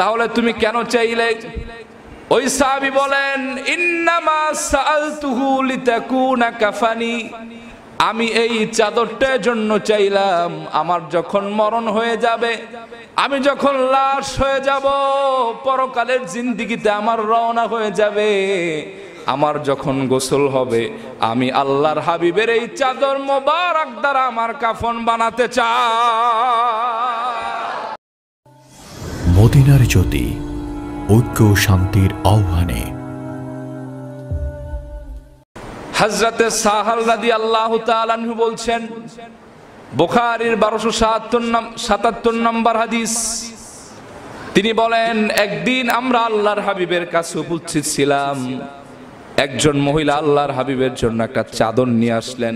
তাহলে তুমি কেন চাইলে ওই সাহাবি বলেন ইন্নামা সাআলতুহু লিতাকুনা কাফানি আমি এই চাদরটার জন্য চাইলাম আমার যখন মরণ হয়ে যাবে আমি যখন লাশ হয়ে যাব পরকালের জিন্দিগিতে আমার রওনা হয়ে যাবে আমার যখন গোসল হবে আমি আল্লাহর হাবিবের এই চাদর মোবারক দ্বারা আমার কাফন বানাতে চাই মদিনার জ্যোতি ঐক্য শান্তির আহ্বানে হজরতে সাহাল রাদি আল্লাহ তালু বলছেন বোখারির বারোশো সাতাত্তর সাতাত্তর নম্বর হাদিস তিনি বলেন একদিন আমরা আল্লাহর হাবিবের কাছে উপস্থিত ছিলাম একজন মহিলা আল্লাহর হাবিবের জন্য একটা চাদর নিয়ে আসলেন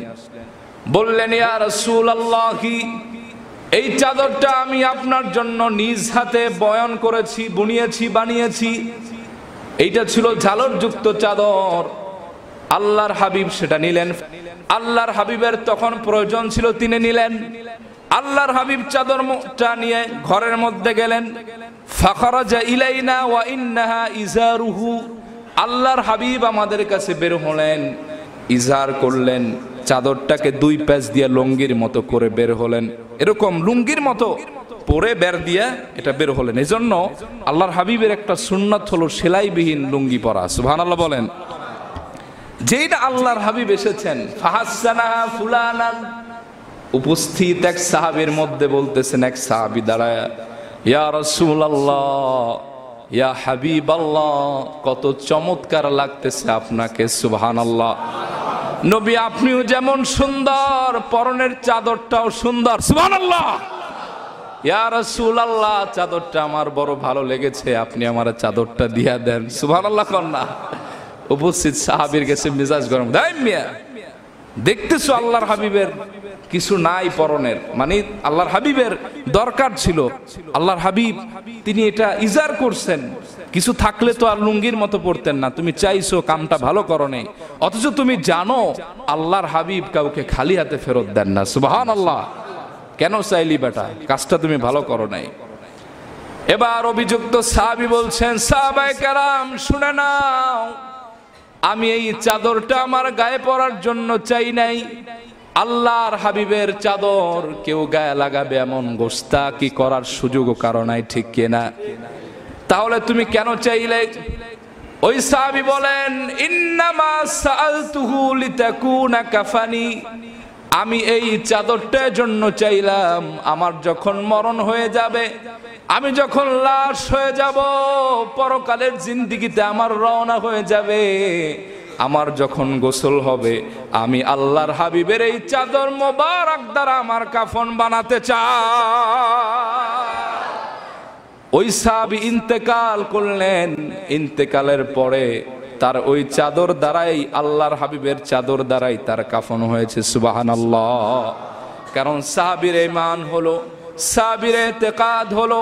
বললেন ইয়া রাসূলুল্লাহি আল্লাহ এই চাদরটা আমি আপনার জন্য নিজ হাতে বয়ন করেছি বুনিয়েছি বানিয়েছি এইটা ছিল যুক্ত চাদর আল্লাহর হাবিব সেটা নিলেন আল্লাহর হাবিবের তখন প্রয়োজন ছিল তিনি নিলেন আল্লাহর হাবিব চাদরটা নিয়ে ঘরের মধ্যে গেলেন ফাখরাজা ইলাইনা আল্লাহর হাবিব আমাদের কাছে বের হলেন ইজার করলেন চাদরটাকে দুই প্যাচ দিয়ে লুঙ্গির মতো করে বের হলেন এরকম লুঙ্গির মতো পরে বের দিয়া এটা বের হলেন এই জন্য আল্লাহর হাবিবের একটা সুন্নাত হলো সেলাইবিহীন লুঙ্গি পরা সুহান আল্লাহ বলেন যেটা আল্লাহর হাবিব এসেছেন উপস্থিত এক সাহাবির মধ্যে বলতেছেন এক সাহাবি দাঁড়ায় ইয়া রসুল আল্লাহ ইয়া হাবিব আল্লাহ কত চমৎকার লাগতেছে আপনাকে সুবহান আল্লাহ নবী আপনিও যেমন সুন্দর পরনের চাদরটাও সুন্দর সুবহানাল্লাহ ইয়া রাসূলুল্লাহ চাদরটা আমার বড় ভালো লেগেছে আপনি আমার চাদরটা দিয়া দেন সুবহানাল্লাহ কন্যা উপস্থিত সাহাবীর কাছে মিজাজ গরম দাই মিয়া দেখতেছো আল্লাহর হাবিবের কিছু নাই পরনের মানে আল্লাহর হাবিবের দরকার ছিল আল্লাহর হাবিব তিনি এটা ইজার করছেন কিছু থাকলে তো আর লুঙ্গির মতো পড়তেন না তুমি চাইছো কামটা ভালো করো নেই অথচ তুমি জানো আল্লাহর হাবিব কাউকে খালি হাতে ফেরত দেন না সুবাহান আল্লাহ কেন চাইলি বেটা কাজটা তুমি ভালো করো নাই এবার অভিযুক্ত সাহাবি বলছেন সাহাবাই কারাম শুনে নাও আমি এই চাদরটা আমার গায়ে পরার জন্য চাই নাই আল্লাহর হাবিবের চাদর কেউ গায়ে লাগাবে এমন গোস্তা কি করার সুযোগও কারণ নাই ঠিক না তাহলে তুমি কেন চাইলে ওই সাহাবি বলেন ইন্নামা সাআলতুহু লিতাকুনা কাফানি আমি এই চাদরটার জন্য চাইলাম আমার যখন মরণ হয়ে যাবে আমি যখন লাশ হয়ে যাব পরকালের জিন্দগিতে আমার রওনা হয়ে যাবে আমার যখন গোসল হবে আমি আল্লাহর হাবিবের এই চাদর মোবারক দ্বারা আমার কাফন বানাতে চাই ওই সাব ইন্তেকাল করলেন ইন্তেকালের পরে তার ওই চাদর দ্বারাই আল্লাহর হাবিবের চাদর দ্বারাই তার কাফন হয়েছে সুবাহান আল্লাহ কারণ সাহাবির ইমান হলো সাহাবির এতেকাদ হলো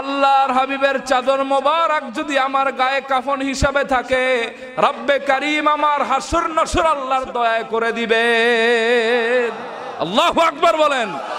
আল্লাহর হাবিবের চাদর মোবারক যদি আমার গায়ে কাফন হিসাবে থাকে রব্বে করিম আমার হাসুর নসুর আল্লাহর দয়া করে দিবে আল্লাহ আকবার বলেন